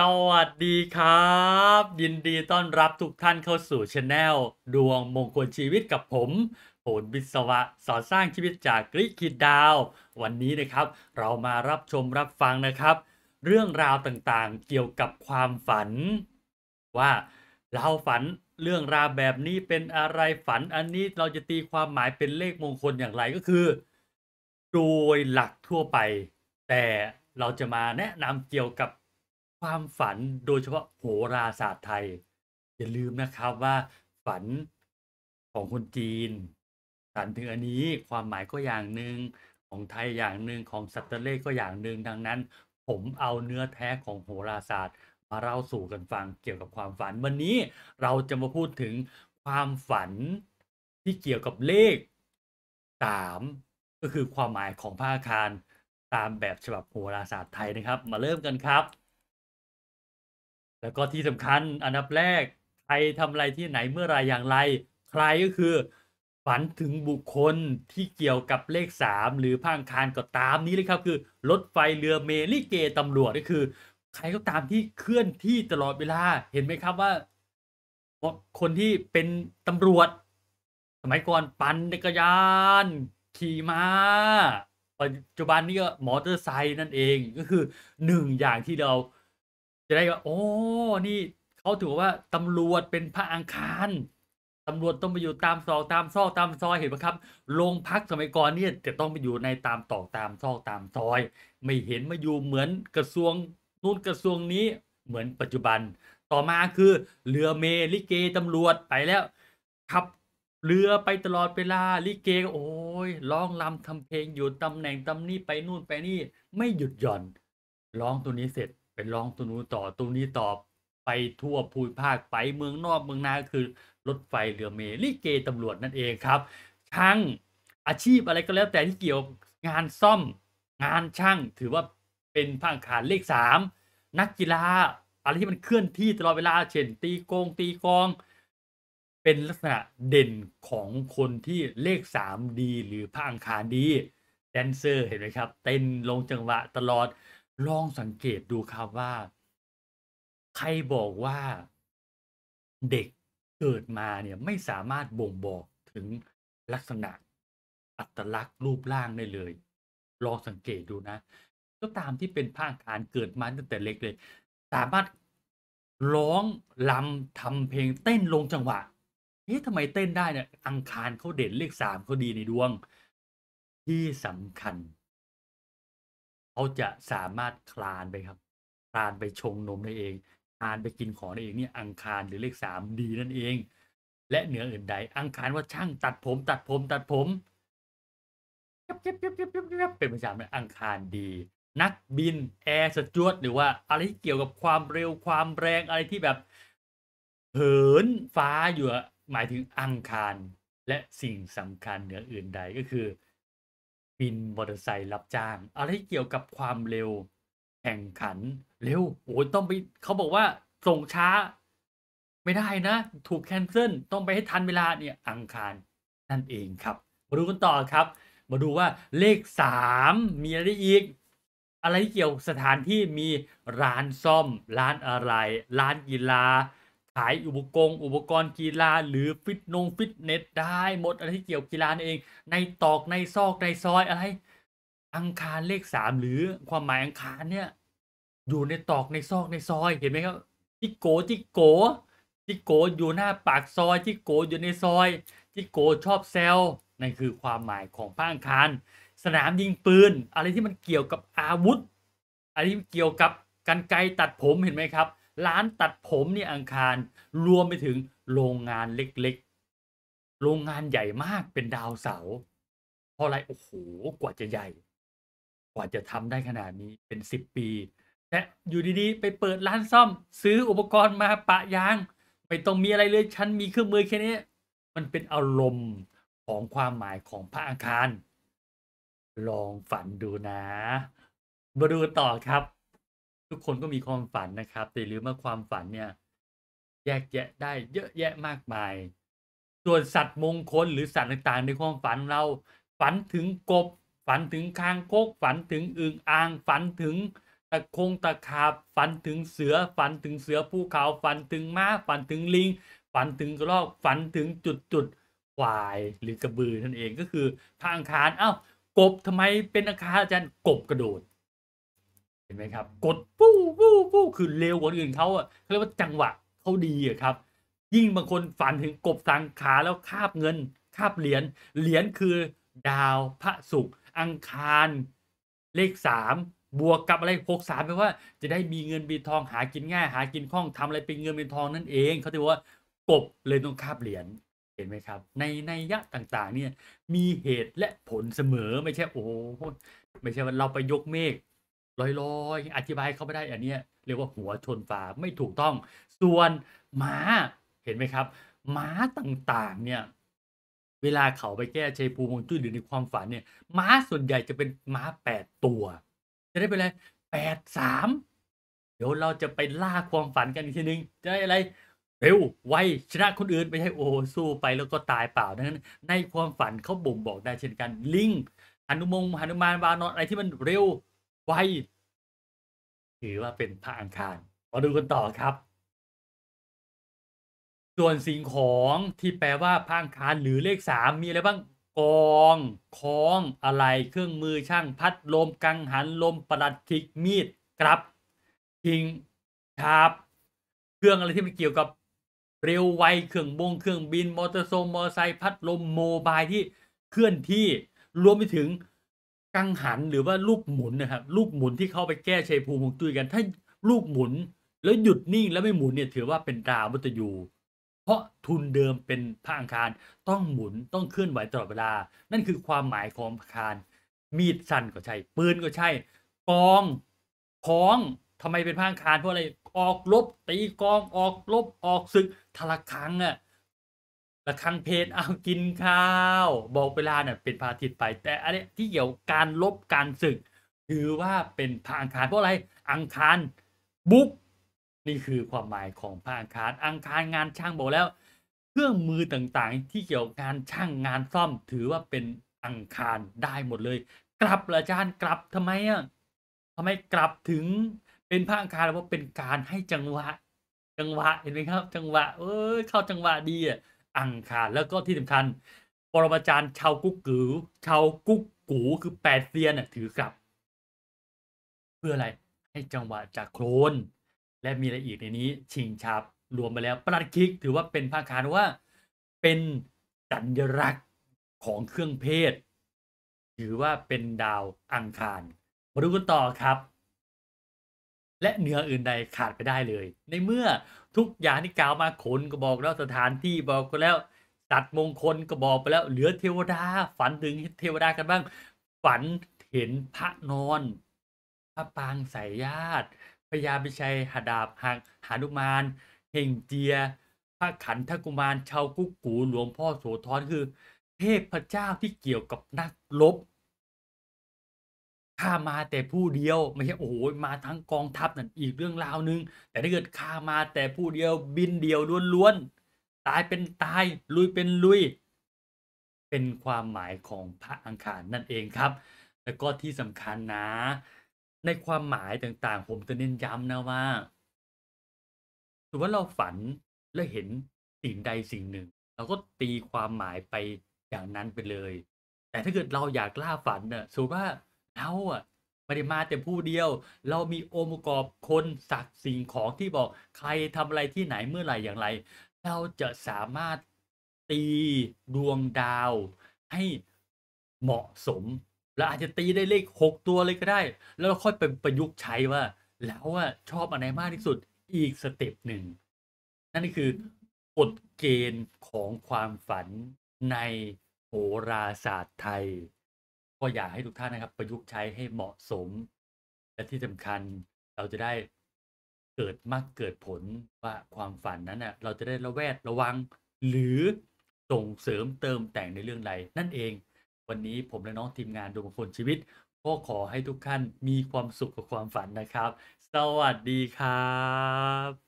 สวัสดีครับ ยินดีต้อนรับทุกท่านเข้าสู่ช anel ดวงมงคลชีวิตกับผมโหนวิศวะสอนสร้างชีวิตจากกริคิดดาว วันนี้นะครับเรามารับชมรับฟังนะครับ เรื่องราวต่างๆ เกี่ยวกับความฝัน ว่าเราฝันเรื่องราวแบบนี้เป็นอะไรฝันอันนี้เราจะตีความหมายเป็นเลขมงคลอย่างไรก็คือ โดยหลักทั่วไป แต่เราจะมาแนะนำเกี่ยวกับความฝันโดยเฉพาะโหราศาสตร์ไทย อย่าลืมนะครับว่าฝันของคนจีนฝันถึงอันนี้ความหมายก็อย่างหนึ่งของไทยอย่างหนึ่งของสัตว์เลขก็อย่างหนึ่งดังนั้นผมเอาเนื้อแท้ของโหราศาสตร์ มาเล่าสู่กันฟังเกี่ยวกับความฝัน วันนี้เราจะมาพูดถึงความฝันที่เกี่ยวกับเลขสามก็คือความหมายของ้าคคารตามแบบฉบับโหราศาสตร์ไทยนะครับ มาเริ่มกันครับแล้วก็ที่สำคัญอันดับแรก ใครทำอะไรที่ไหนเมื่อไรอย่างไร ใครก็คือฝันถึงบุคคลที่เกี่ยวกับเลข3หรือพังคารก็ตามนี้เลยครับ คือรถไฟเรือเมลิเกตำรวจก็คือ ใครก็ตามที่เคลื่อนที่ตลอดเวลา เห็นไหมครับว่า คนที่เป็นตำรวจ สมัยก่อนปั่นจักรยาน ขี่ม้าปัจจุบันนี้ก็มอเตอร์ไซค์นั่นเองก็คือหนึ่งอย่างที่เราจะได้ว่าโอ้ นี่เขาถือว่าตำรวจเป็นพระอังคาร ตำรวจต้องไปอยู่ตามซอก ตามซอกตามซอยเห็นไหมครับ โรงพักสมัยก่อนเนี่ยจะต้องไปอยู่ในตามตอกตามซอกตามซอย ไม่เห็นมาอยู่เหมือนกระทรวงนู่นกระทรวงนี้เหมือนปัจจุบัน ต่อมาคือเรือเมลิเกตำรวจไปแล้วขับเรือไปตลอดเวลา ลิเก โอ้ยร้องลำทำเพลงอยู่ตำแหน่งตำนี้ไป นู่นไปนี่ไม่หยุดหย่อน ร้องตัวนี้เสร็จเป็นร้องตัวนู้นต่อตัวนี้ต่อไปทั่วภูมิภาคไปเมืองนอกเมืองนาคือรถไฟเรือเมลิเกตำรวจนั่นเองครับช่างอาชีพอะไรก็แล้ว แต่ที่เกี่ยวงานซ่อมงานช่างถือว่าเป็นภาคขานเลขสามนักกีฬาอะไรที่มันเคลื่อนที่ตลอดเวลาเช่น ตีโกงตีกอง เป็นลักษณะเด่นของคนที่เลข 3 ดีหรือพระอังคารดีแดนเซอร์เห็นไหมครับ เต้นลงจังหวะตลอดลองสังเกตดูครับว่า ใครบอกว่าเด็กเกิดมาเนี่ย ไม่สามารถบ่งบอกถึงลักษณะอัตลักษณ์รูปร่างได้เลย ลองสังเกตดูนะก็ตามที่เป็นภาคการเกิดมาตั้งแต่เล็กเลยสามารถ ร้องลำทำเพลงเต้นลงจังหวะเฮ้ยทำไมเต้นได้เนี่ย อังคารเขาเด่นเลขสามเขาดีในดวง ที่สำคัญเขาจะสามารถคลานไปครับ คลานไปชงนมได้เองคลานไปกินของได้เองนี่อังคารหรือเลขสามดีนั่นเอง และเหนืออื่นใด อังคารว่าช่างตัดผม ตัดผมตัดผม เป็นประจำลยอังคารดี นักบินแอร์สจวตหรือว่าอะไรที่เกี่ยวกับความเร็วความแรงอะไรที่แบบ เหินฟ้าอยู่หมายถึงอังคาร และสิ่งสำคัญเหนืออื่นใดก็คือบินมอเตอร์ไซค์รับจ้าง อะไรเกี่ยวกับความเร็วแข่งขัน เร็วโอ้ยต้องไปเขาบอกว่าส่งช้า ไม่ได้นะถูกแคนเซิลต้องไปให้ทันเวลาเนี่ยอังคารนั่นเองครับ มาดูกันต่อครับ มาดูว่าเลขสามมีอะไรอีก อะไรที่เกี่ยวสถานที่มีร้านซ่อม ร้านอะไร ร้านกีฬาขายอุปกรณ์อุปกรณ์กีฬาหรือฟิตนงฟิตเนสได้หมดอะไรที่เกี่ยวกีฬาเอง ในตอกในซอกในซอยอะไรอังคารเลขสามหรือความหมายอังคารเนี่ยอยู่ในตอกในซอกในซอยเห็นไหมครับจิโกจิโกจิโกอยู่หน้าปากซอยจิโกอยู่ในซอยจิโกชอบแซลนั่นคือความหมายของพระอังคาร สนามยิงปืน อะไรที่มันเกี่ยวกับอาวุธอะไรที่เกี่ยวกับกันไกตัดผมเห็นไหมครับร้านตัดผมเนี่ยอังคารรวมไปถึงโรงงานเล็กๆ โรงงานใหญ่มากเป็นดาวเสาเพราะอะไรโอ้โหกว่าจะใหญ่ กว่าจะทำได้ขนาดนี้เป็นสิบปีแต่อยู่ดีๆไปเปิดร้านซ่อมซื้ออุปกรณ์มาปะยาง ไม่ต้องมีอะไรเลย ฉันมีเครื่องมือแค่นี้ มันเป็นอารมณ์ของความหมายของพระอังคาร ลองฝันดูนะ มาดูต่อครับทุกคนก็มีความฝันนะครับแต่หือว่าความฝันเนี่ยแยกแยะได้เยอะแยะมากมาย ส่วนสัตว์มงคลหรือสัตว์ต่าง ๆ ในความฝันเราฝันถึงกบ ฝันถึงคางคกฝันถึงอึ่งอ่าง ฝันถึงตะคงตะขาบฝันถึงเสือฝันถึงเสือภูเขาฝันถึงม้าฝันถึงลิง ฝันถึงกระรอกฝันถึงจุดจุดควายหรือกระบือนั่นเองก็คือ ทางคารเอ้ากบทำไมเป็นอาคารอาจารย์กบกระโดดเห็นไหมครับกดปู้ปู้ปู้คือเร็วกว่าอื่นเขาอ่ะเขาเรียกว่าจังหวะเขาดีอะครับ ยิ่งบางคนฝันถึงกบสังขาแล้วคาบเงินคาบเหรียญเหรียญคือดาวพระศุกร์อังคารเลขสามบวกกับอะไรหกสามแปลว่า จะได้มีเงินมีทองหากินง่ายหากินคล่องทำอะไรเป็นเงินเป็นทองนั่นเองเขาถือว่ากบเลยต้องคาบเหรียญเห็นไหมครับในในยะต่างๆเนี่ยมีเหตุและผลเสมอไม่ใช่โอ้ไม่ใช่ว่าเราไปยกเมฆลอยๆ อธิบายเขาไม่ได้อันเนี้ยเรียกว่าหัวชนฝาไม่ถูกต้อง ส่วนหมาเห็นไหมครับหมาต่างๆเนี่ยเวลาเขาไปแก้ชัยภูมิจุ้ยหรือในความฝันเนี่ยหมาส่วนใหญ่จะเป็นหมาแปดตัว จะได้เป็นอะไรแปดสามเดี๋ยวเราจะไปล่าความฝันกันอีกทีนึงจะได้อะไร เร็วไวชนะคนอื่นไม่ใช่โอ้สู้ไปแล้วก็ตายเปล่านั้น ในความฝันเขาบ่งบอกได้เช่นกันลิงหนุมงหนุมานวานอนอะไรที่มันเร็วไวถือว่าเป็นพระอังคาร มาดูกันต่อครับ ส่วนสิ่งของที่แปลว่าพระอังคารหรือเลขสามมีอะไรบ้างกองคองอะไรเครื่องมือช่างพัดลม กังหันลมประดัดคิกมีดกรับ ทิงชาบเครื่องอะไรที่มันเกี่ยวกับเร็วไวเครื่องบงเครื่องบินมอเตอร์โซมอเตอร์ไซค์พัดลมโมบายที่เคลื่อนที่รวมไปถึงกังหันหรือว่าลูกหมุนนะครับลูกหมุนที่เข้าไปแก้ชัยภูมิของจุ้ยกัน ถ้าลูกหมุนแล้วหยุดนิ่งแล้วไม่หมุนเนี่ย ถือว่าเป็นดาวมัตยูเพราะทุนเดิมเป็นพระอังคารต้องหมุนต้องเคลื่อนไหวตลอดเวลานั่นคือความหมายของพรอังคารมีดสั้นก็ใช่ปืนก็ใช่ กอง ของทำไมเป็นพระอังคารเพราะอะไรออกลบตีกองออกลบออกศึกทะละครั้งอะ่ะระรังเพลเอากินข้าว บอกเวลาเนี่ยเป็นพระอาทิตย์ไปแต่อันนี้ที่เกี่ยวการลบการศึก ถือว่าเป็นพระอังคาร เพราะอะไร อังคาร บุกนี่คือความหมายของพระอังคารอังคารงานช่างบอกแล้วเครื่องมือต่างๆที่เกี่ยวกับานช่างงานซ่อม ถือว่าเป็นอังคารได้หมดเลยกลับละจานกลับทำไมอ่ะทำไมกลับถึงเป็นพระอังคารเพราะเป็นการให้จังหวะ จังหวะเห็นไหมครับ จังหวะ เออเข้าจังหวะดีอ่ะอังคาร แล้วก็ที่สำคัญ ปรมาจารย์ชาวกุ๊กกือชาวกุ๊กกูคือแปดเซียนถือกลับ เพื่ออะไรให้จังหวะจากโครนและมี อะไร อีก ในนี้ ชิงชาบรวมไปแล้ว ปลัดคิก ถือว่าเป็น ภาคารว่า เป็นสัญลักษณ์ของเครื่องเพศ ถือว่าเป็นดาวอังคาร มาดูกันต่อครับและเหนืออื่นใดขาดไปได้เลย ในเมื่อทุกอย่างที่กล่าวมาขนก็บอกแล้วสถานที่บอกก็แล้วสัตว์มงคลก็บอกไปแล้วเหลือเทวดา ฝันถึงเทวดากันบ้าง ฝันเห็นพระนอน พระปางสายญาติพญาพิชัยหดาบหักหานุมานเฮงเจีย พระขันทกุมารชาวกุ๊กกูหลวงพ่อโสธรคือ เทพเจ้าที่เกี่ยวกับนักลบข้ามาแต่ผู้เดียวไม่ใช่โอ้โหมาทั้งกองทัพนั่นอีกเรื่องราวหนึ่งแต่ถ้าเกิดข้ามาแต่ผู้เดียวบินเดียวล้วนๆตายเป็นตายลุยเป็นลุย เป็นความหมายของพระอังคารนั่นเองครับแล้วก็ที่สำคัญนะในความหมายต่าง ๆ ผมจะเน้นย้ำนะว่าถือว่าเราฝันและเห็นสิ่งใดสิ่งหนึ่งเราก็ตีความหมายไปอย่างนั้นไปเลย แต่ถ้าเกิดเราอยากล่าฝันเนี่ยสมมติว่าเราอะไม่ได้มาแต่ผู้เดียว เรามีองค์ประกอบคนสัตว์สิ่งของ ที่บอกใครทำอะไรที่ไหนเมื่อไหร่อย่างไร เราจะสามารถตีดวงดาวให้เหมาะสมเราอาจจะตีได้เลขหกตัวเลยก็ได้ แล้วเราค่อยเป็นประยุกต์ใช้ว่าแล้วว่าชอบอะไรมากที่สุดอีกสเต็ปหนึ่ง นั่นคือกฎเกณฑ์ของความฝันในโหราศาสตร์ไทยก็อยากให้ทุกท่านนะครับ ประยุกต์ใช้ให้เหมาะสม และที่สำคัญเราจะได้เกิดมากเกิดผลว่าความฝันนั้นนะ่ะเราจะได้ระแวดระวัง หรือส่งเสริมเติมแต่งในเรื่องใดนั่นเอง วันนี้ผมและน้องทีมงานดวงคนชีวิตก็ขอให้ทุกท่านมีความสุขกับความฝันนะครับ สวัสดีครับ